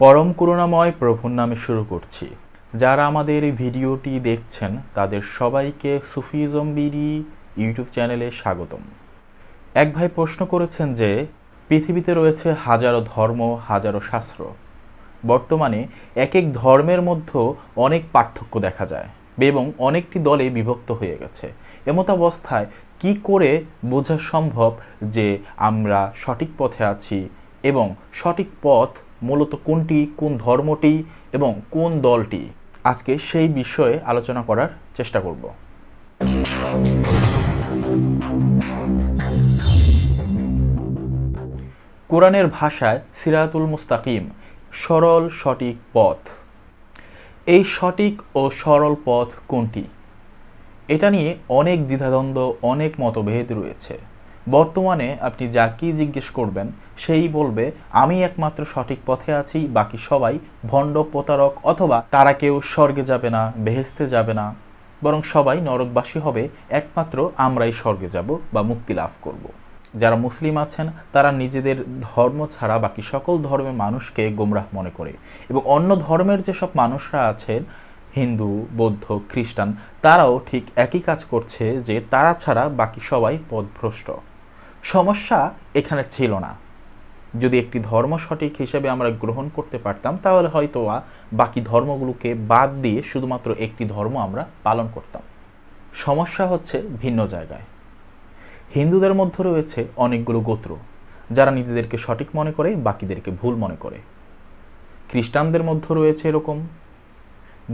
পরম করুণাময় প্রভুর নামে শুরু করছি যারা আমাদের এই ভিডিওটি দেখছেন তাদের সবাইকে সুফিজম বিরি ইউটিউব চ্যানেলে স্বাগতম এক ভাই প্রশ্ন করেছেন যে পৃথিবীতে রয়েছে হাজারো ধর্ম হাজারো শাস্ত্র বর্তমানে এক এক ধর্মের মধ্যে অনেক পার্থক্য দেখা যায় এবং অনেকটি দলে বিভক্ত হয়ে গেছে এমত অবস্থায় কি করে বোঝা সম্ভব যে আমরা সঠিক পথে আছি এবং সঠিক পথ মূলত কোনটি কোন ধর্মটি এবং কোন দলটি আজকে সেই বিষয়ে আলোচনা করার চেষ্টা করব কোরআনের ভাষায় সিরাতুল মুস্তাকিম সরল সঠিক পথ এই সঠিক ও সরল পথ কোনটি এটা নিয়ে অনেক দ্বিধাদ্বন্দ্ব অনেক মতভেদ রয়েছে বর্তমানে আপনি যা কী জিজ্ঞেস করবেন সেই বলবে আমি একমাত্র সঠিক পথে আছি বাকি সবাই ভণ্ড প্রতারক অথবা তারা কেউ স্বর্গে যাবে না বেহেস্তে যাবে না বরং সবাই নরকবাসী হবে একমাত্র আমরাই স্বর্গে যাব বা মুক্তি লাভ করব। যারা মুসলিম আছেন তারা নিজেদের ধর্ম ছাড়া বাকি সকল ধর্মের মানুষকে গোমরাহ মনে করে এবং অন্য ধর্মের যেসব মানুষরা আছেন হিন্দু বৌদ্ধ খ্রিস্টান তারাও ঠিক একই কাজ করছে যে তারা ছাড়া বাকি সবাই পদভ্রষ্ট সমস্যা এখানে ছিল না যদি একটি ধর্ম সঠিক হিসেবে আমরা গ্রহণ করতে পারতাম তাহলে হয়তো বাকি ধর্মগুলোকে বাদ দিয়ে শুধুমাত্র একটি ধর্ম আমরা পালন করতাম সমস্যা হচ্ছে ভিন্ন জায়গায় হিন্দুদের মধ্যে রয়েছে অনেকগুলো গোত্র যারা নিজেদেরকে সঠিক মনে করে বাকিদেরকে ভুল মনে করে খ্রিস্টানদের মধ্যে রয়েছে এরকম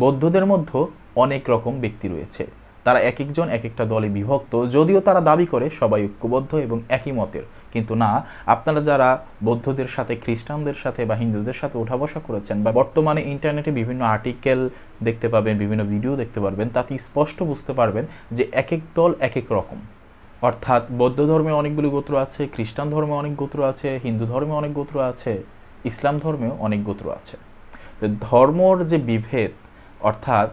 বৌদ্ধদের মধ্যে অনেক রকম ব্যক্তি রয়েছে তারা এক একজন এক একটা দলে বিভক্ত যদিও তারা দাবি করে সবাই ঐক্যবদ্ধ এবং একই মতের কিন্তু না আপনারা যারা বৌদ্ধদের সাথে খ্রিস্টানদের সাথে বা হিন্দুদের সাথে ওঠা বসা করেছেন বা বর্তমানে ইন্টারনেটে বিভিন্ন আর্টিকেল দেখতে পাবেন বিভিন্ন ভিডিও দেখতে পারবেন তাতে স্পষ্ট বুঝতে পারবেন যে এক এক দল এক এক রকম অর্থাৎ বৌদ্ধ ধর্মে অনেকগুলি গোত্র আছে খ্রিস্টান ধর্মে অনেক গোত্র আছে হিন্দু ধর্মে অনেক গোত্র আছে ইসলাম ধর্মেও অনেক গোত্র আছে ধর্মর যে বিভেদ অর্থাৎ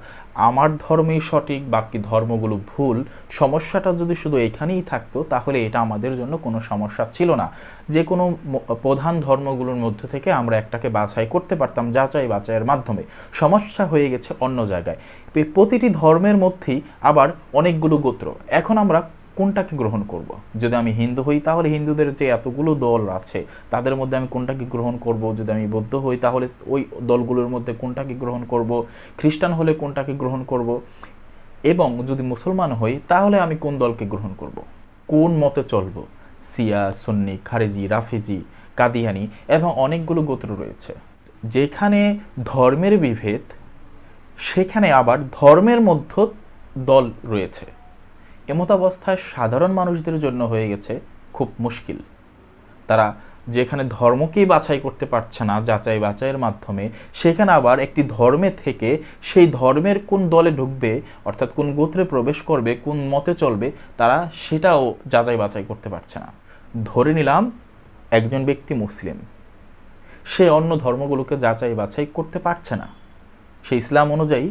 আমার ধর্মই সঠিক বাকি ধর্মগুলো ভুল সমস্যাটা যদি শুধু এখানেই থাকতো তাহলে এটা আমাদের জন্য কোনো সমস্যা ছিল না যে কোনো প্রধান ধর্মগুলোর মধ্যে থেকে আমরা একটাকে বাছাই করতে পারতাম যাচাই বাছাইয়ের মাধ্যমে সমস্যা হয়ে গেছে অন্য জায়গায় প্রতিটি ধর্মের মধ্যেই আবার অনেকগুলো গোত্র এখন আমরা কোনটাকে গ্রহণ করব। যদি আমি হিন্দু হই তাহলে হিন্দুদের যে এতগুলো দল আছে তাদের মধ্যে আমি কোনটাকে গ্রহণ করব। যদি আমি বৌদ্ধ হই তাহলে ওই দলগুলোর মধ্যে কোনটাকে গ্রহণ করব। খ্রিস্টান হলে কোনটাকে গ্রহণ করব। এবং যদি মুসলমান হই তাহলে আমি কোন দলকে গ্রহণ করব। কোন মতে চলব সিয়া সন্নি খারেজি রাফিজি কাদিয়ানি এবং অনেকগুলো গোত্র রয়েছে যেখানে ধর্মের বিভেদ সেখানে আবার ধর্মের মধ্য দল রয়েছে এমতাবস্থায় সাধারণ মানুষদের জন্য হয়ে গেছে খুব মুশকিল তারা যেখানে ধর্মকেই বাছাই করতে পারছে না যাচাই বাছাইয়ের মাধ্যমে সেখানে আবার একটি ধর্মে থেকে সেই ধর্মের কোন দলে ঢুকবে অর্থাৎ কোন গোত্রে প্রবেশ করবে কোন মতে চলবে তারা সেটাও যাচাই বাছাই করতে পারছে না ধরে নিলাম একজন ব্যক্তি মুসলিম সে অন্য ধর্মগুলোকে যাচাই বাছাই করতে পারছে না সে ইসলাম অনুযায়ী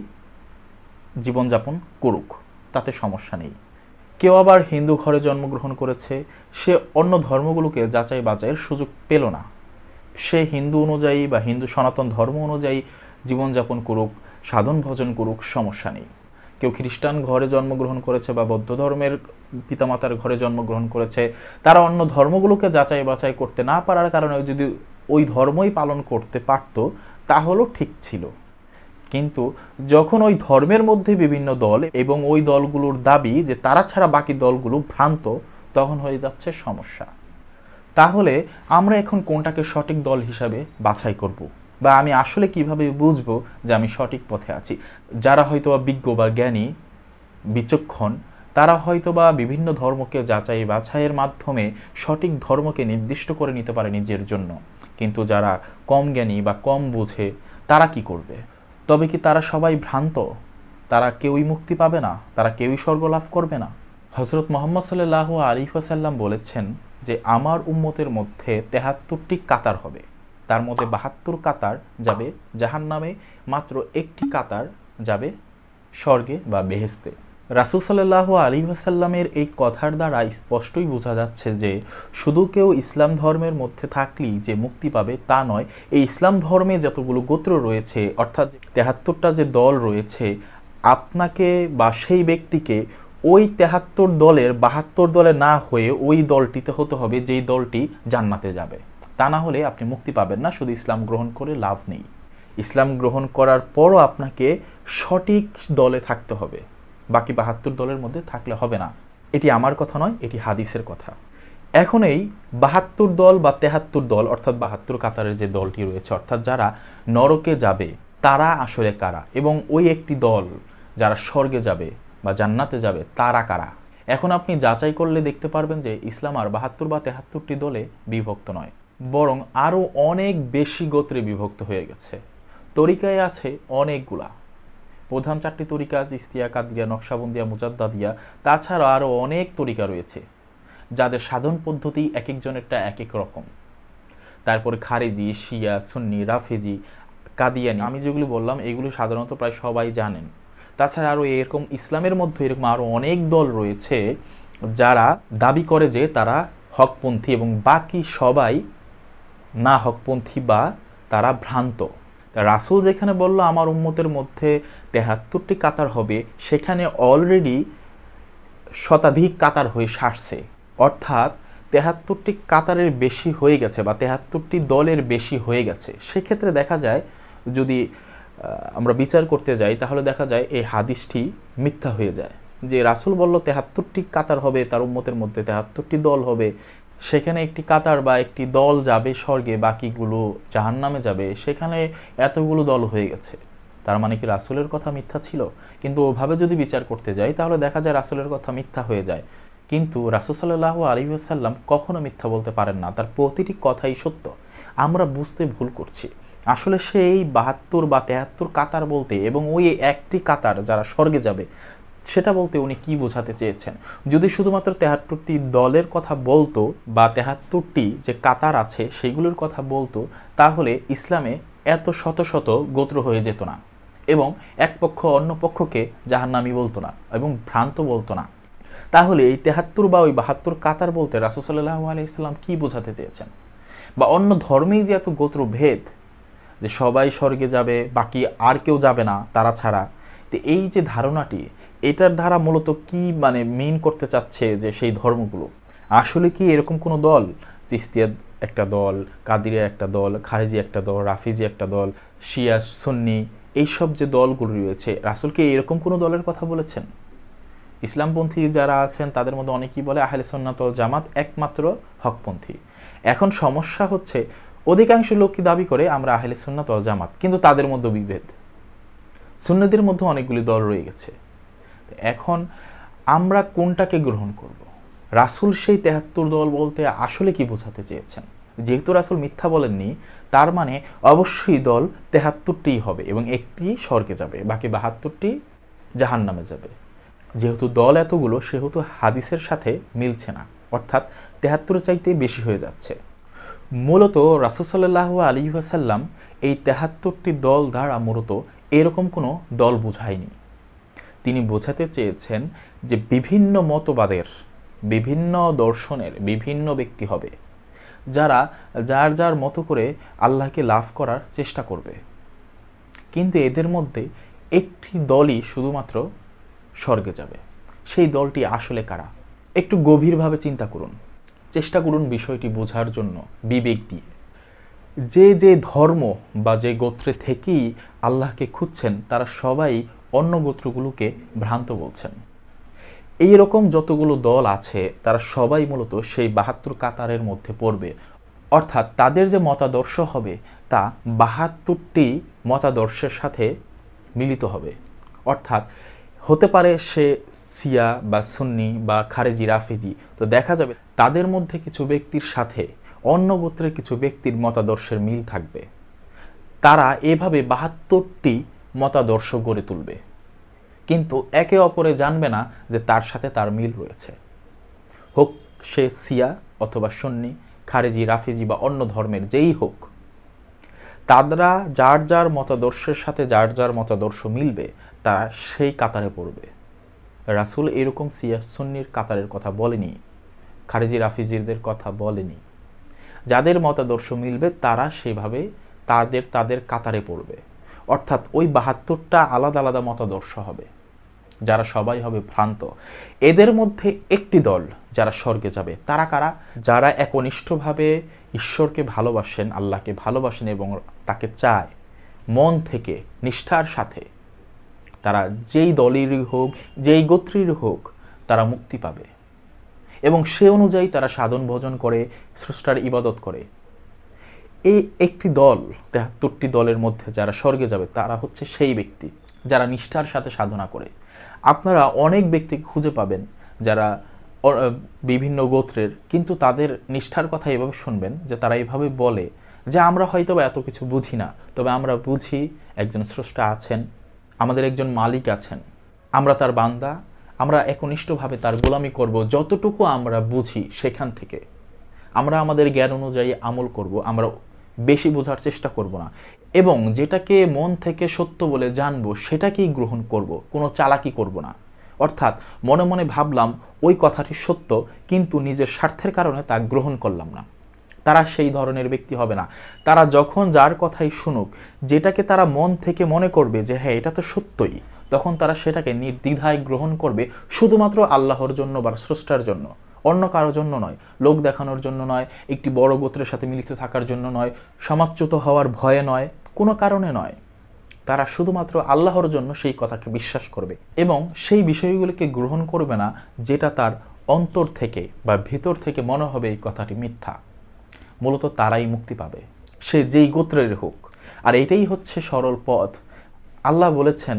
জীবনযাপন করুক তাতে সমস্যা নেই কেউ আবার হিন্দু ঘরে জন্মগ্রহণ করেছে সে অন্য ধর্মগুলোকে যাচাই বাঁচাইয়ের সুযোগ পেল না সে হিন্দু অনুযায়ী বা হিন্দু সনাতন ধর্ম অনুযায়ী জীবনযাপন করুক সাধন ভজন করুক সমস্যা নেই কেউ খ্রিস্টান ঘরে জন্মগ্রহণ করেছে বা বৌদ্ধ ধর্মের পিতামাতার ঘরে জন্মগ্রহণ করেছে তারা অন্য ধর্মগুলোকে যাচাই বাছাই করতে না পারার কারণে যদি ওই ধর্মই পালন করতে পারত তাহলেও ঠিক ছিল কিন্তু যখন ওই ধর্মের মধ্যে বিভিন্ন দল এবং ওই দলগুলোর দাবি যে তারা ছাড়া বাকি দলগুলো ভ্রান্ত তখন হয়ে যাচ্ছে সমস্যা তাহলে আমরা এখন কোনটাকে সঠিক দল হিসাবে বাছাই করব। বা আমি আসলে কিভাবে বুঝব যে আমি সঠিক পথে আছি যারা হয়তো বা বিজ্ঞ বা জ্ঞানী বিচক্ষণ তারা হয়তো বা বিভিন্ন ধর্মকে যাচাই বাছাইয়ের মাধ্যমে সঠিক ধর্মকে নির্দিষ্ট করে নিতে পারে নিজের জন্য কিন্তু যারা কম জ্ঞানী বা কম বোঝে তারা কি করবে তবে কি তারা সবাই ভ্রান্ত তারা কেউই মুক্তি পাবে না তারা কেউই স্বর্গ লাভ করবে না হজরত মোহাম্মদ সাল্লাহ আলিহাসাল্লাম বলেছেন যে আমার উম্মতের মধ্যে তেহাত্তরটি কাতার হবে তার মধ্যে বাহাত্তর কাতার যাবে জাহান নামে মাত্র একটি কাতার যাবে স্বর্গে বা বেহেস্তে রাসুসাল্লাহ আলী ভাসাল্লামের এই কথার দ্বারা স্পষ্টই বোঝা যাচ্ছে যে শুধু কেউ ইসলাম ধর্মের মধ্যে থাকলেই যে মুক্তি পাবে তা নয় এই ইসলাম ধর্মে যতগুলো গোত্র রয়েছে অর্থাৎ তেহাত্তরটা যে দল রয়েছে আপনাকে বা সেই ব্যক্তিকে ওই তেহাত্তর দলের বাহাত্তর দলে না হয়ে ওই দলটিতে হতে হবে যেই দলটি জান্নাতে যাবে তা না হলে আপনি মুক্তি পাবেন না শুধু ইসলাম গ্রহণ করে লাভ নেই ইসলাম গ্রহণ করার পরও আপনাকে সঠিক দলে থাকতে হবে বাকি বাহাত্তর দলের মধ্যে থাকলে হবে না এটি আমার কথা নয় এটি হাদিসের কথা এখন এই বাহাত্তর দল বা তেহাত্তর দল অর্থাৎ বাহাত্তর কাতারের যে দলটি রয়েছে অর্থাৎ যারা নরকে যাবে তারা আসলে কারা এবং ওই একটি দল যারা স্বর্গে যাবে বা জান্নাতে যাবে তারা কারা এখন আপনি যাচাই করলে দেখতে পারবেন যে ইসলাম আর বাহাত্তর বা তেহাত্তরটি দলে বিভক্ত নয় বরং আরও অনেক বেশি গোত্রে বিভক্ত হয়ে গেছে তরিকায় আছে অনেকগুলা প্রধান চারটি তরিকা ইস্তিয়া কাদিয়া নকশাবন্দিয়া দিয়া তাছাড়া আরও অনেক তরিকা রয়েছে যাদের সাধন পদ্ধতি এক একজনেরটা এক এক রকম তারপরে খারেজি শিয়া সুন্নি রাফেজি কাদিয়ানি আমি যেগুলো বললাম এগুলো সাধারণত প্রায় সবাই জানেন তাছাড়া আরও এরকম ইসলামের মধ্যে এরকম আরও অনেক দল রয়েছে যারা দাবি করে যে তারা হকপন্থী এবং বাকি সবাই না হকপন্থী বা তারা ভ্রান্ত তা রাসুল যেখানে বলল আমার উম্মতের মধ্যে তেহাত্তরটি কাতার হবে সেখানে অলরেডি শতাধিক কাতার হয়ে সারছে অর্থাৎ তেহাত্তরটি কাতারের বেশি হয়ে গেছে বা তেহাত্তরটি দলের বেশি হয়ে গেছে সেক্ষেত্রে দেখা যায় যদি আমরা বিচার করতে যাই তাহলে দেখা যায় এই হাদিসটি মিথ্যা হয়ে যায় যে রাসুল বলল তেহাত্তরটি কাতার হবে তার উম্মতের মধ্যে তেহাত্তরটি দল হবে সেখানে একটি কাতার বা একটি দল যাবে স্বর্গে বাকিগুলো জাহান নামে যাবে সেখানে এতগুলো দল হয়ে গেছে তার মানে কি রাসুলের কথা মিথ্যা ছিল কিন্তু ওভাবে যদি বিচার করতে যাই তাহলে দেখা যায় রাসুলের কথা মিথ্যা হয়ে যায় কিন্তু রাসুসাল্লাহ আলিহাসাল্লাম কখনো মিথ্যা বলতে পারেন না তার প্রতিটি কথাই সত্য আমরা বুঝতে ভুল করছি আসলে সেই বাহাত্তর বা তেহাত্তর কাতার বলতে এবং ওই একটি কাতার যারা স্বর্গে যাবে সেটা বলতে উনি কি বোঝাতে চেয়েছেন যদি শুধুমাত্র তেহাত্তরটি দলের কথা বলতো বা তেহাত্তরটি যে কাতার আছে সেগুলোর কথা বলতো তাহলে ইসলামে এত শত শত গোত্র হয়ে যেত না এবং এক পক্ষ অন্য পক্ষকে জাহান্নামি বলতো না এবং ভ্রান্ত বলতো না তাহলে এই তেহাত্তর বা ওই বাহাত্তর কাতার বলতে রাসুসাল্লাহ ইসলাম কী বোঝাতে চেয়েছেন বা অন্য ধর্মেই যে এত গোত্রভেদ যে সবাই স্বর্গে যাবে বাকি আর কেউ যাবে না তারা ছাড়া তো এই যে ধারণাটি এটার ধারা মূলত কি মানে মেইন করতে চাচ্ছে যে সেই ধর্মগুলো আসলে কি এরকম কোনো দল চিস্তিয়া একটা দল কাদিরিয়া একটা দল খারেজি একটা দল রাফিজি একটা দল শিয়া সুন্নি এইসব যে দলগুলো রয়েছে রাসুলকে এরকম কোনো দলের কথা বলেছেন ইসলামপন্থী যারা আছেন তাদের মধ্যে অনেকেই বলে আহলে সন্ন্যাতল জামাত একমাত্র হকপন্থী এখন সমস্যা হচ্ছে অধিকাংশ লোক কি দাবি করে আমরা আহলে সুন্নাত জামাত কিন্তু তাদের মধ্যে বিভেদ সুন্নদের মধ্যে অনেকগুলি দল রয়ে গেছে এখন আমরা কোনটাকে গ্রহণ করব। রাসুল সেই তেহাত্তর দল বলতে আসলে কি বোঝাতে চেয়েছেন যেহেতু রাসুল মিথ্যা বলেননি তার মানে অবশ্যই দল তেহাত্তরটি হবে এবং একটি স্বর্গে যাবে বাকি বাহাত্তরটি জাহান নামে যাবে যেহেতু দল এতগুলো সেহেতু হাদিসের সাথে মিলছে না অর্থাৎ তেহাত্তর চাইতে বেশি হয়ে যাচ্ছে মূলত রাসুসাল্লাহ আলী আসাল্লাম এই তেহাত্তরটি দল দ্বারা মূলত এরকম কোনো দল বুঝায়নি তিনি বোঝাতে চেয়েছেন যে বিভিন্ন মতবাদের বিভিন্ন দর্শনের বিভিন্ন ব্যক্তি হবে যারা যার যার মতো করে আল্লাহকে লাভ করার চেষ্টা করবে কিন্তু এদের মধ্যে একটি দলই শুধুমাত্র স্বর্গে যাবে সেই দলটি আসলে কারা একটু গভীরভাবে চিন্তা করুন চেষ্টা করুন বিষয়টি বোঝার জন্য বিবেক দিয়ে যে যে ধর্ম বা যে গোত্রে থেকেই আল্লাহকে খুঁজছেন তারা সবাই অন্য গোত্রগুলোকে ভ্রান্ত বলছেন এই রকম যতগুলো দল আছে তারা সবাই মূলত সেই বাহাত্তর কাতারের মধ্যে পড়বে অর্থাৎ তাদের যে মতাদর্শ হবে তা বাহাত্তরটি মতাদর্শের সাথে মিলিত হবে অর্থাৎ হতে পারে সে সিয়া বা সুন্নি বা খারেজি রাফিজি তো দেখা যাবে তাদের মধ্যে কিছু ব্যক্তির সাথে অন্য গোত্রের কিছু ব্যক্তির মতাদর্শের মিল থাকবে তারা এভাবে বাহাত্তরটি মতাদর্শ গড়ে তুলবে কিন্তু একে অপরে জানবে না যে তার সাথে তার মিল রয়েছে হোক সে সিয়া অথবা সন্নি খারেজি রাফিজি বা অন্য ধর্মের যেই হোক তাদরা যার যার মতাদর্শের সাথে যার যার মতাদর্শ মিলবে তারা সেই কাতারে পড়বে রাসুল এরকম সিয়া সন্নির কাতারের কথা বলেনি খারেজি রাফিজিদের কথা বলেনি যাদের মতাদর্শ মিলবে তারা সেভাবে তাদের তাদের কাতারে পড়বে অর্থাৎ ওই বাহাত্তরটা আলাদা আলাদা মতাদর্শ হবে যারা সবাই হবে ভ্রান্ত এদের মধ্যে একটি দল যারা স্বর্গে যাবে তারা কারা যারা একনিষ্ঠভাবে ঈশ্বরকে ভালোবাসেন আল্লাহকে ভালোবাসেন এবং তাকে চায় মন থেকে নিষ্ঠার সাথে তারা যেই দলেরই হোক যেই গোত্রীর হোক তারা মুক্তি পাবে এবং সে অনুযায়ী তারা সাধন ভোজন করে স্রষ্টার ইবাদত করে এই একটি দল তেহাত্তরটি দলের মধ্যে যারা স্বর্গে যাবে তারা হচ্ছে সেই ব্যক্তি যারা নিষ্ঠার সাথে সাধনা করে আপনারা অনেক ব্যক্তি খুঁজে পাবেন যারা বিভিন্ন গোত্রের কিন্তু তাদের নিষ্ঠার কথা এভাবে শুনবেন যে তারা এভাবে বলে যে আমরা হয়তো বা এত কিছু বুঝি না তবে আমরা বুঝি একজন স্রষ্টা আছেন আমাদের একজন মালিক আছেন আমরা তার বান্দা আমরা একনিষ্ঠভাবে তার গোলামি করব যতটুকু আমরা বুঝি সেখান থেকে আমরা আমাদের জ্ঞান অনুযায়ী আমল করব আমরা বেশি বোঝার চেষ্টা করব না এবং যেটাকে মন থেকে সত্য বলে জানবো সেটাকেই গ্রহণ করব কোনো চালাকি করব না অর্থাৎ মনে মনে ভাবলাম ওই কথাটি সত্য কিন্তু নিজের স্বার্থের কারণে তা গ্রহণ করলাম না তারা সেই ধরনের ব্যক্তি হবে না তারা যখন যার কথাই শুনুক যেটাকে তারা মন থেকে মনে করবে যে হ্যাঁ এটা তো সত্যই তখন তারা সেটাকে নির্দ্বিধায় গ্রহণ করবে শুধুমাত্র আল্লাহর জন্য বা স্রষ্টার জন্য অন্য কারো জন্য নয় লোক দেখানোর জন্য নয় একটি বড় গোত্রের সাথে মিলিত থাকার জন্য নয় সমাচ্যুত হওয়ার ভয়ে নয় কোনো কারণে নয় তারা শুধুমাত্র আল্লাহর জন্য সেই কথাকে বিশ্বাস করবে এবং সেই বিষয়গুলিকে গ্রহণ করবে না যেটা তার অন্তর থেকে বা ভিতর থেকে মনে হবে এই কথাটি মিথ্যা মূলত তারাই মুক্তি পাবে সে যেই গোত্রের হোক আর এটাই হচ্ছে সরল পথ আল্লাহ বলেছেন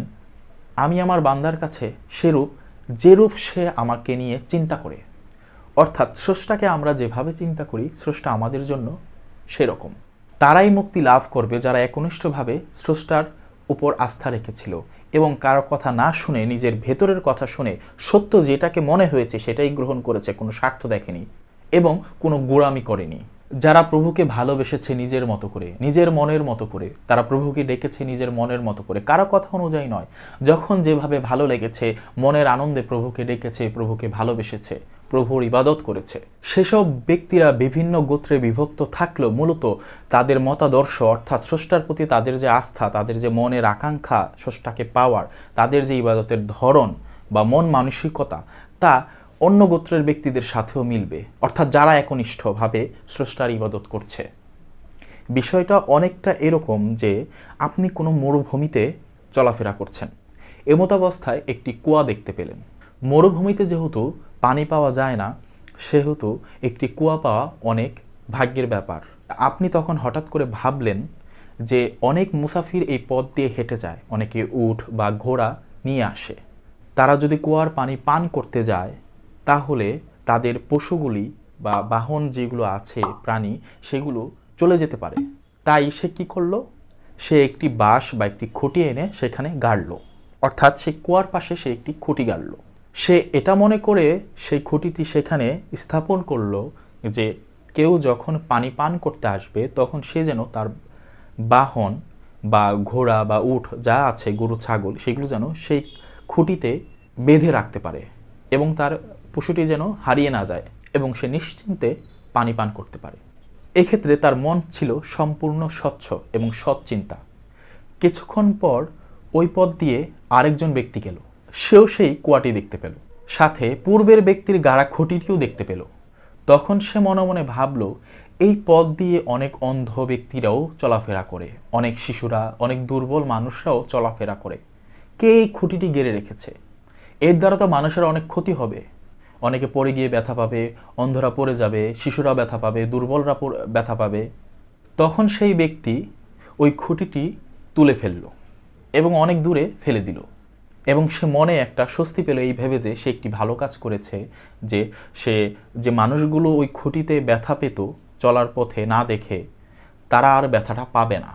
আমি আমার বান্দার কাছে সেরূপ যেরূপ সে আমাকে নিয়ে চিন্তা করে অর্থাৎ স্রষ্টাকে আমরা যেভাবে চিন্তা করি স্রষ্টা আমাদের জন্য সেরকম তারাই মুক্তি লাভ করবে যারা একনিষ্ঠভাবে স্রষ্টার উপর আস্থা রেখেছিল এবং কারো কথা না শুনে নিজের ভেতরের কথা শুনে সত্য যেটাকে মনে হয়েছে সেটাই গ্রহণ করেছে কোনো স্বার্থ দেখেনি এবং কোনো গোড়ামি করেনি যারা প্রভুকে ভালোবেসেছে নিজের মতো করে নিজের মনের মতো করে তারা প্রভুকে ডেকেছে নিজের মনের মতো করে কারো কথা অনুযায়ী নয় যখন যেভাবে ভালো লেগেছে মনের আনন্দে প্রভুকে ডেকেছে প্রভুকে ভালোবেসেছে প্রভুর ইবাদত করেছে সেসব ব্যক্তিরা বিভিন্ন গোত্রে বিভক্ত থাকলেও মূলত তাদের মতাদর্শ অর্থাৎ স্রষ্টার প্রতি তাদের যে আস্থা তাদের যে মনের আকাঙ্ক্ষা স্রষ্টাকে পাওয়ার তাদের যে ইবাদতের ধরন বা মন মানসিকতা তা অন্য গোত্রের ব্যক্তিদের সাথেও মিলবে অর্থাৎ যারা একনিষ্ঠভাবে স্রষ্টার ইবাদত করছে বিষয়টা অনেকটা এরকম যে আপনি কোনো মরুভূমিতে চলাফেরা করছেন এমতাবস্থায় একটি কুয়া দেখতে পেলেন মরুভূমিতে যেহেতু পানি পাওয়া যায় না সেহেতু একটি কুয়া পাওয়া অনেক ভাগ্যের ব্যাপার আপনি তখন হঠাৎ করে ভাবলেন যে অনেক মুসাফির এই পথ দিয়ে হেঁটে যায় অনেকে উঠ বা ঘোড়া নিয়ে আসে তারা যদি কুয়ার পানি পান করতে যায় তাহলে তাদের পশুগুলি বা বাহন যেগুলো আছে প্রাণী সেগুলো চলে যেতে পারে তাই সে কি করলো সে একটি বাঁশ বা একটি খুঁটি এনে সেখানে গাড়ল অর্থাৎ সে কুয়ার পাশে সে একটি খুঁটি গাড়ল সে এটা মনে করে সেই খুঁটিটি সেখানে স্থাপন করলো যে কেউ যখন পানি পান করতে আসবে তখন সে যেন তার বাহন বা ঘোড়া বা উঠ যা আছে গরু ছাগল সেগুলো যেন সেই খুঁটিতে বেঁধে রাখতে পারে এবং তার পশুটি যেন হারিয়ে না যায় এবং সে নিশ্চিন্তে পানি পান করতে পারে এক্ষেত্রে তার মন ছিল সম্পূর্ণ স্বচ্ছ এবং সৎ চিন্তা কিছুক্ষণ পর ওই পথ দিয়ে আরেকজন ব্যক্তি গেল সেও সেই কুয়াটি দেখতে পেল সাথে পূর্বের ব্যক্তির গাড়া খুঁটিটিও দেখতে পেল তখন সে মনে মনে ভাবল এই পথ দিয়ে অনেক অন্ধ ব্যক্তিরাও চলাফেরা করে অনেক শিশুরা অনেক দুর্বল মানুষরাও চলাফেরা করে কে এই খুঁটিটি গেড়ে রেখেছে এর দ্বারা তো মানুষের অনেক ক্ষতি হবে অনেকে পড়ে গিয়ে ব্যথা পাবে অন্ধরা পড়ে যাবে শিশুরা ব্যথা পাবে দুর্বলরা ব্যথা পাবে তখন সেই ব্যক্তি ওই খুঁটিটি তুলে ফেলল এবং অনেক দূরে ফেলে দিল এবং সে মনে একটা স্বস্তি পেল এই ভেবে যে সে একটি ভালো কাজ করেছে যে সে যে মানুষগুলো ওই খুঁটিতে ব্যথা পেত চলার পথে না দেখে তারা আর ব্যথাটা পাবে না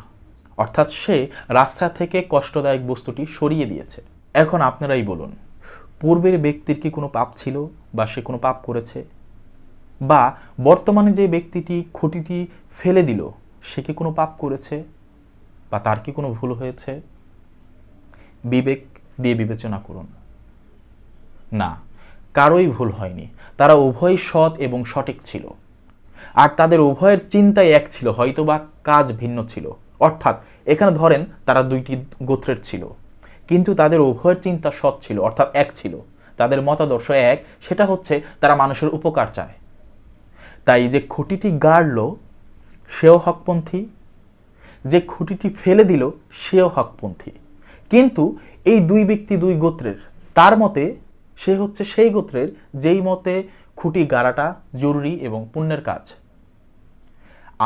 অর্থাৎ সে রাস্তা থেকে কষ্টদায়ক বস্তুটি সরিয়ে দিয়েছে এখন আপনারাই বলুন পূর্বের ব্যক্তির কি কোনো পাপ ছিল বা সে কোনো পাপ করেছে বা বর্তমানে যে ব্যক্তিটি খুঁটিটি ফেলে দিল সে কি কোনো পাপ করেছে বা তার কি কোনো ভুল হয়েছে বিবেক দিয়ে বিবেচনা করুন না কারোই ভুল হয়নি তারা উভয় সৎ এবং সঠিক ছিল আর তাদের উভয়ের চিন্তাই এক ছিল হয়তোবা কাজ ভিন্ন ছিল অর্থাৎ এখানে ধরেন তারা দুইটি গোত্রের ছিল কিন্তু তাদের উভয়ের চিন্তা সৎ ছিল অর্থাৎ এক ছিল তাদের মতাদর্শ এক সেটা হচ্ছে তারা মানুষের উপকার চায় তাই যে খুঁটিটি গাড়ল সেও হকপন্থী যে খুঁটিটি ফেলে দিল সেও হকপন্থী কিন্তু এই দুই ব্যক্তি দুই গোত্রের তার মতে সে হচ্ছে সেই গোত্রের যেই মতে খুঁটি গাড়াটা জরুরি এবং পুণ্যের কাজ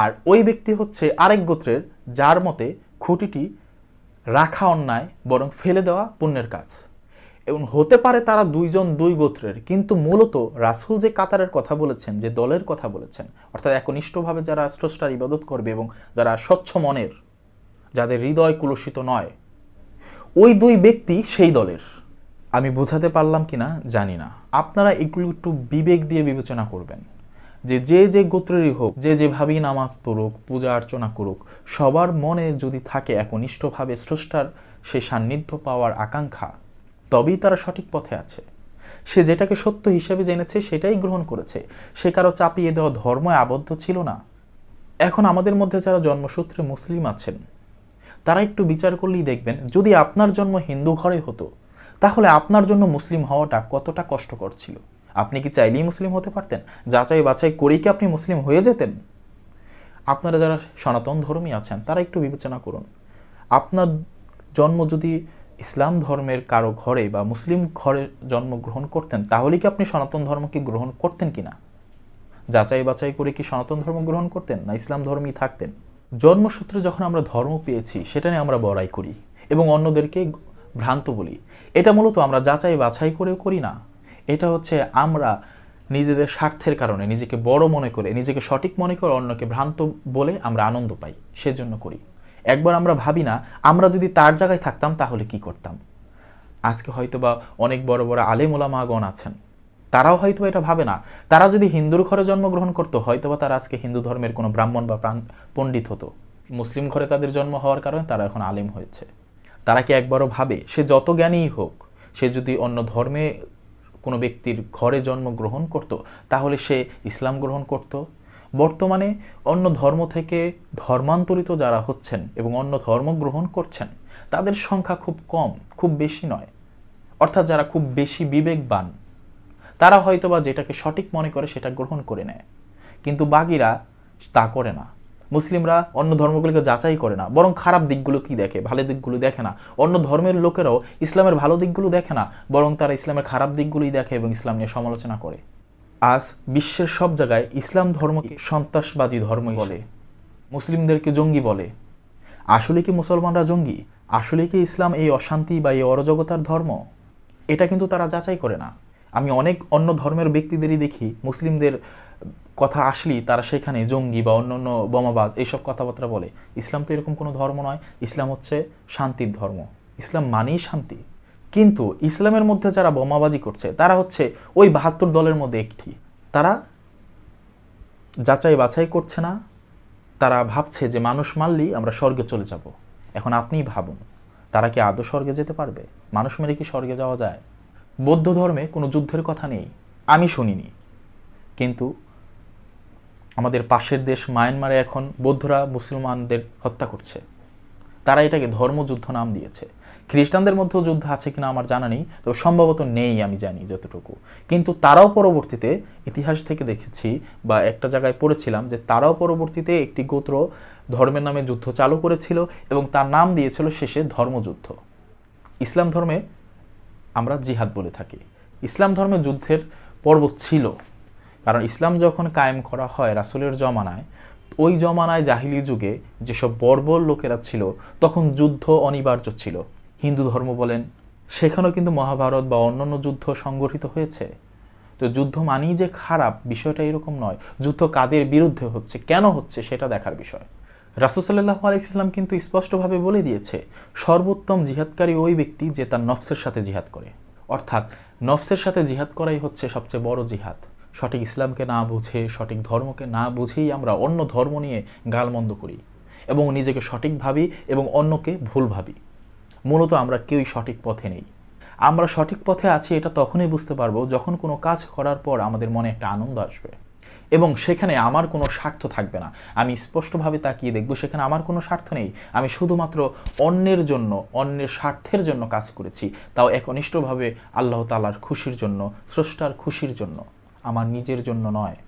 আর ওই ব্যক্তি হচ্ছে আরেক গোত্রের যার মতে খুঁটিটি রাখা অন্যায় বরং ফেলে দেওয়া পুণ্যের কাজ এবং হতে পারে তারা দুইজন দুই গোত্রের কিন্তু মূলত রাসুল যে কাতারের কথা বলেছেন যে দলের কথা বলেছেন অর্থাৎ একনিষ্ঠভাবে যারা স্রষ্টার ইবাদত করবে এবং যারা স্বচ্ছ মনের যাদের হৃদয় কুলসিত নয় ওই দুই ব্যক্তি সেই দলের আমি বোঝাতে পারলাম কি না জানি না আপনারা এগুলো একটু বিবেক দিয়ে বিবেচনা করবেন যে যে যে গোত্রেরই হোক যে যেভাবেই নামাজ পড়ুক পূজা অর্চনা করুক সবার মনে যদি থাকে একনিষ্ঠভাবে স্রষ্টার সে সান্নিধ্য পাওয়ার আকাঙ্ক্ষা তবেই তারা সঠিক পথে আছে সে যেটাকে সত্য হিসাবে জেনেছে সেটাই গ্রহণ করেছে সে কারো চাপিয়ে দেওয়া ধর্ম আবদ্ধ ছিল না এখন আমাদের মধ্যে যারা জন্মসূত্রে মুসলিম আছেন তারা একটু বিচার করলেই দেখবেন যদি আপনার জন্ম হিন্দু ঘরে হতো তাহলে আপনার জন্য মুসলিম হওয়াটা কতটা কষ্টকর ছিল আপনি কি চাইলেই মুসলিম হতে পারতেন যাচাই বাছাই করেই কি আপনি মুসলিম হয়ে যেতেন আপনারা যারা সনাতন ধর্মী আছেন তারা একটু বিবেচনা করুন আপনার জন্ম যদি ইসলাম ধর্মের কারো ঘরে বা মুসলিম ঘরে গ্রহণ করতেন তাহলে কি আপনি সনাতন ধর্মকে গ্রহণ করতেন কি না যাচাই বাছাই করে কি সনাতন ধর্ম গ্রহণ করতেন না ইসলাম ধর্মই থাকতেন জন্মসূত্রে যখন আমরা ধর্ম পেয়েছি সেটা নিয়ে আমরা বড়াই করি এবং অন্যদেরকে ভ্রান্ত বলি এটা মূলত আমরা যাচাই বাছাই করেও করি না এটা হচ্ছে আমরা নিজেদের স্বার্থের কারণে নিজেকে বড় মনে করে নিজেকে সঠিক মনে করে অন্যকে ভ্রান্ত বলে আমরা আনন্দ পাই সেজন্য করি একবার আমরা ভাবি না আমরা যদি তার জায়গায় থাকতাম তাহলে কি করতাম আজকে হয়তো বা অনেক বড় বড় আলেম মাগণ আছেন তারাও হয়তো এটা ভাবে না তারা যদি হিন্দুর ঘরে জন্মগ্রহণ করতো হয়তো বা তারা আজকে হিন্দু ধর্মের কোনো ব্রাহ্মণ বা পণ্ডিত হতো মুসলিম ঘরে তাদের জন্ম হওয়ার কারণে তারা এখন আলেম হয়েছে তারা কি একবারও ভাবে সে যত জ্ঞানীই হোক সে যদি অন্য ধর্মে কোনো ব্যক্তির ঘরে জন্মগ্রহণ করত তাহলে সে ইসলাম গ্রহণ করত বর্তমানে অন্য ধর্ম থেকে ধর্মান্তরিত যারা হচ্ছেন এবং অন্য ধর্ম গ্রহণ করছেন তাদের সংখ্যা খুব কম খুব বেশি নয় অর্থাৎ যারা খুব বেশি বিবেকবান তারা হয়তোবা যেটাকে সঠিক মনে করে সেটা গ্রহণ করে নেয় কিন্তু বাগিরা তা করে না মুসলিমরা অন্য ধর্মগুলিকে যাচাই করে না বরং খারাপ দিকগুলো কি দেখে ভালো দিকগুলো দেখে না অন্য ধর্মের লোকেরাও ইসলামের ভালো দিকগুলো দেখে না বরং তারা ইসলামের খারাপ দিকগুলোই দেখে এবং ইসলাম নিয়ে সমালোচনা করে আজ বিশ্বের সব জায়গায় ইসলাম ধর্মকে সন্ত্রাসবাদী ধর্ম বলে মুসলিমদেরকে জঙ্গি বলে আসলে কি মুসলমানরা জঙ্গি আসলে কি ইসলাম এই অশান্তি বা এই অরজগতার ধর্ম এটা কিন্তু তারা যাচাই করে না আমি অনেক অন্য ধর্মের ব্যক্তিদেরই দেখি মুসলিমদের কথা আসলেই তারা সেখানে জঙ্গি বা অন্য অন্য বোমাবাজ এইসব কথাবার্তা বলে ইসলাম তো এরকম কোনো ধর্ম নয় ইসলাম হচ্ছে শান্তির ধর্ম ইসলাম মানেই শান্তি কিন্তু ইসলামের মধ্যে যারা বোমাবাজি করছে তারা হচ্ছে ওই বাহাত্তর দলের মধ্যে একটি তারা যাচাই বাছাই করছে না তারা ভাবছে যে মানুষ মারলেই আমরা স্বর্গে চলে যাব এখন আপনিই ভাবুন তারা কি আদৌ স্বর্গে যেতে পারবে মানুষ মেরে কি স্বর্গে যাওয়া যায় বৌদ্ধ ধর্মে কোনো যুদ্ধের কথা নেই আমি শুনিনি কিন্তু আমাদের পাশের দেশ মায়ানমারে এখন বৌদ্ধরা মুসলমানদের হত্যা করছে তারা এটাকে ধর্মযুদ্ধ নাম দিয়েছে খ্রিস্টানদের মধ্যেও যুদ্ধ আছে কিনা আমার জানা নেই তো সম্ভবত নেই আমি জানি যতটুকু কিন্তু তারাও পরবর্তীতে ইতিহাস থেকে দেখেছি বা একটা জায়গায় পড়েছিলাম যে তারাও পরবর্তীতে একটি গোত্র ধর্মের নামে যুদ্ধ চালু করেছিল এবং তার নাম দিয়েছিল শেষে ধর্মযুদ্ধ ইসলাম ধর্মে আমরা জিহাদ বলে থাকি ইসলাম ধর্মে যুদ্ধের পর্ব ছিল কারণ ইসলাম যখন কায়েম করা হয় রাসুলের জমানায় ওই জমানায় জাহিলি যুগে যেসব বর্বর লোকেরা ছিল তখন যুদ্ধ অনিবার্য ছিল হিন্দু ধর্ম বলেন সেখানেও কিন্তু মহাভারত বা অন্যান্য যুদ্ধ সংগঠিত হয়েছে তো যুদ্ধ মানেই যে খারাপ বিষয়টা এরকম নয় যুদ্ধ কাদের বিরুদ্ধে হচ্ছে কেন হচ্ছে সেটা দেখার বিষয় রাসুসাল্লাহ আলাইসাল্লাম কিন্তু স্পষ্টভাবে বলে দিয়েছে সর্বোত্তম জিহাদকারী ওই ব্যক্তি যে তার নফসের সাথে জিহাদ করে অর্থাৎ নফসের সাথে জিহাদ করাই হচ্ছে সবচেয়ে বড় জিহাদ সঠিক ইসলামকে না বুঝে সঠিক ধর্মকে না বুঝেই আমরা অন্য ধর্ম নিয়ে গালমন্দ করি এবং নিজেকে সঠিক ভাবি এবং অন্যকে ভুল ভাবি মূলত আমরা কেউই সঠিক পথে নেই আমরা সঠিক পথে আছি এটা তখনই বুঝতে পারবো যখন কোনো কাজ করার পর আমাদের মনে একটা আনন্দ আসবে এবং সেখানে আমার কোনো স্বার্থ থাকবে না আমি স্পষ্টভাবে তাকিয়ে দেখব সেখানে আমার কোনো স্বার্থ নেই আমি শুধুমাত্র অন্যের জন্য অন্যের স্বার্থের জন্য কাজ করেছি তাও একনিষ্ঠভাবে আল্লাহ তালার খুশির জন্য স্রষ্টার খুশির জন্য আমার নিজের জন্য নয়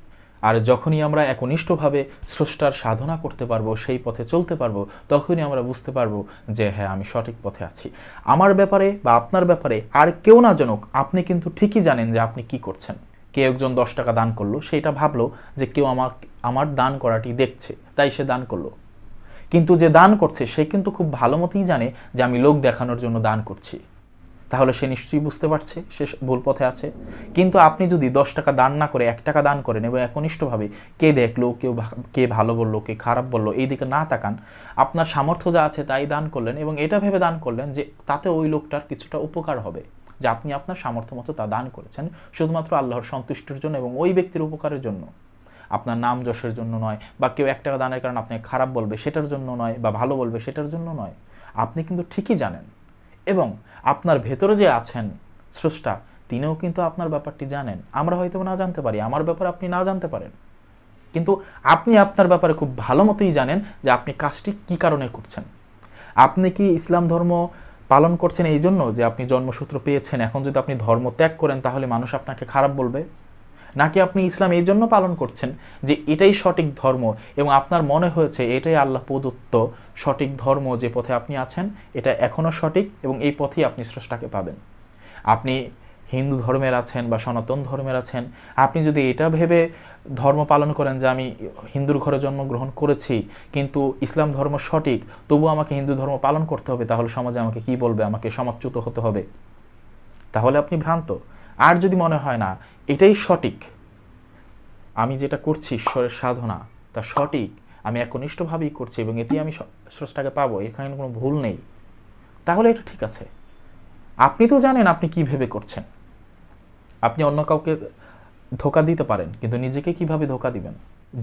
আর যখনই আমরা একনিষ্ঠভাবে স্রষ্টার সাধনা করতে পারবো সেই পথে চলতে পারবো তখনই আমরা বুঝতে পারবো যে হ্যাঁ আমি সঠিক পথে আছি আমার ব্যাপারে বা আপনার ব্যাপারে আর কেউ না জানুক আপনি কিন্তু ঠিকই জানেন যে আপনি কি করছেন কেউ একজন দশ টাকা দান করলো সেটা ভাবলো যে কেউ আমার আমার দান করাটি দেখছে তাই সে দান করলো কিন্তু যে দান করছে সে কিন্তু খুব ভালো মতোই জানে যে আমি লোক দেখানোর জন্য দান করছি তাহলে সে নিশ্চয়ই বুঝতে পারছে সে ভুল পথে আছে কিন্তু আপনি যদি দশ টাকা দান না করে এক টাকা দান করেন এবং একনিষ্ঠভাবে কে দেখলো কেউ কে ভালো বললো কে খারাপ বললো এই দিকে না তাকান আপনার সামর্থ্য যা আছে তাই দান করলেন এবং এটা ভেবে দান করলেন যে তাতে ওই লোকটার কিছুটা উপকার হবে যে আপনি আপনার সামর্থ্য মতো তা দান করেছেন শুধুমাত্র আল্লাহর সন্তুষ্টির জন্য এবং ওই ব্যক্তির উপকারের জন্য আপনার নাম যশের জন্য নয় বা কেউ এক টাকা দানের কারণে আপনাকে খারাপ বলবে সেটার জন্য নয় বা ভালো বলবে সেটার জন্য নয় আপনি কিন্তু ঠিকই জানেন এবং আপনার ভেতরে যে আছেন স্রষ্টা তিনিও কিন্তু আপনার ব্যাপারটি জানেন আমরা হয়তো না জানতে পারি আমার ব্যাপার আপনি না জানতে পারেন কিন্তু আপনি আপনার ব্যাপারে খুব ভালো মতোই জানেন যে আপনি কাজটি কি কারণে করছেন আপনি কি ইসলাম ধর্ম পালন করছেন এই জন্য যে আপনি জন্মসূত্র পেয়েছেন এখন যদি আপনি ধর্ম ত্যাগ করেন তাহলে মানুষ আপনাকে খারাপ বলবে নাকি আপনি ইসলাম এই জন্য পালন করছেন যে এটাই সঠিক ধর্ম এবং আপনার মনে হয়েছে এটাই আল্লাহ প্রদত্ত সঠিক ধর্ম যে পথে আপনি আছেন এটা এখনও সঠিক এবং এই পথেই আপনি স্রষ্টাকে পাবেন আপনি হিন্দু ধর্মের আছেন বা সনাতন ধর্মের আছেন আপনি যদি এটা ভেবে ধর্ম পালন করেন যে আমি হিন্দুর ঘরে জন্মগ্রহণ করেছি কিন্তু ইসলাম ধর্ম সঠিক তবু আমাকে হিন্দু ধর্ম পালন করতে হবে তাহলে সমাজে আমাকে কি বলবে আমাকে সমাজচ্যুত হতে হবে তাহলে আপনি ভ্রান্ত আর যদি মনে হয় না এটাই সঠিক আমি যেটা করছি ঈশ্বরের সাধনা তা সঠিক আমি একনিষ্ঠভাবেই করছি এবং এতেই আমি স্রষ্টাকে পাবো এখানে কোনো ভুল নেই তাহলে এটা ঠিক আছে আপনি তো জানেন আপনি কি ভেবে করছেন আপনি অন্য কাউকে ধোকা দিতে পারেন কিন্তু নিজেকে কিভাবে ধোকা দিবেন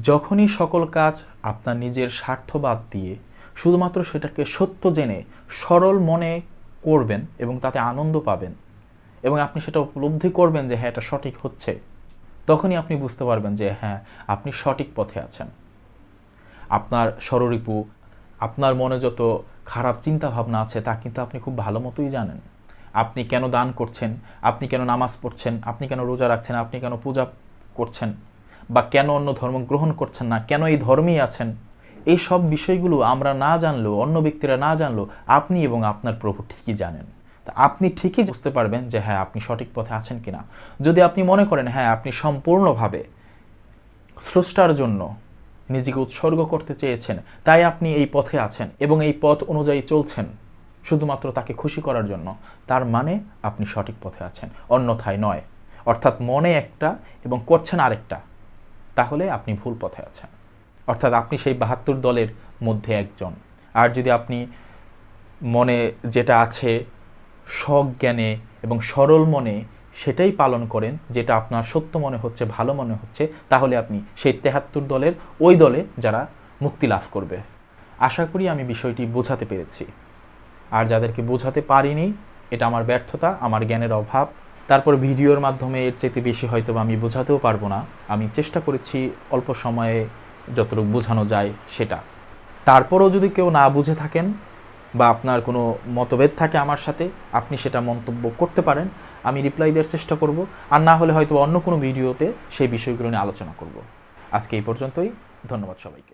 যখনই সকল কাজ আপনার নিজের স্বার্থবাদ দিয়ে শুধুমাত্র সেটাকে সত্য জেনে সরল মনে করবেন এবং তাতে আনন্দ পাবেন এবং আপনি সেটা উপলব্ধি করবেন যে হ্যাঁ এটা সঠিক হচ্ছে তখনই আপনি বুঝতে পারবেন যে হ্যাঁ আপনি সঠিক পথে আছেন আপনার স্বররিপু আপনার মনে যত খারাপ চিন্তাভাবনা আছে তা কিন্তু আপনি খুব ভালো মতোই জানেন আপনি কেন দান করছেন আপনি কেন নামাজ পড়ছেন আপনি কেন রোজা রাখছেন আপনি কেন পূজা করছেন বা কেন অন্য ধর্ম গ্রহণ করছেন না কেন এই ধর্মেই আছেন এই সব বিষয়গুলো আমরা না জানলেও অন্য ব্যক্তিরা না জানলেও আপনি এবং আপনার প্রভু ঠিকই জানেন তা আপনি ঠিকই বুঝতে পারবেন যে হ্যাঁ আপনি সঠিক পথে আছেন কি না যদি আপনি মনে করেন হ্যাঁ আপনি সম্পূর্ণভাবে স্রষ্টার জন্য নিজেকে উৎসর্গ করতে চেয়েছেন তাই আপনি এই পথে আছেন এবং এই পথ অনুযায়ী চলছেন শুধুমাত্র তাকে খুশি করার জন্য তার মানে আপনি সঠিক পথে আছেন অন্যথায় নয় অর্থাৎ মনে একটা এবং করছেন আরেকটা তাহলে আপনি ভুল পথে আছেন অর্থাৎ আপনি সেই বাহাত্তর দলের মধ্যে একজন আর যদি আপনি মনে যেটা আছে সজ্ঞানে এবং সরল মনে সেটাই পালন করেন যেটা আপনার সত্য মনে হচ্ছে ভালো মনে হচ্ছে তাহলে আপনি সেই তেহাত্তর দলের ওই দলে যারা মুক্তি লাভ করবে আশা করি আমি বিষয়টি বোঝাতে পেরেছি আর যাদেরকে বোঝাতে পারিনি এটা আমার ব্যর্থতা আমার জ্ঞানের অভাব তারপর ভিডিওর মাধ্যমে এর চাইতে বেশি হয়তো আমি বোঝাতেও পারবো না আমি চেষ্টা করেছি অল্প সময়ে যতটুকু বোঝানো যায় সেটা তারপরও যদি কেউ না বুঝে থাকেন বা আপনার কোনো মতভেদ থাকে আমার সাথে আপনি সেটা মন্তব্য করতে পারেন আমি রিপ্লাই দেওয়ার চেষ্টা করব আর না হলে হয়তো অন্য কোনো ভিডিওতে সেই বিষয়গুলো নিয়ে আলোচনা করব আজকে এই পর্যন্তই ধন্যবাদ সবাইকে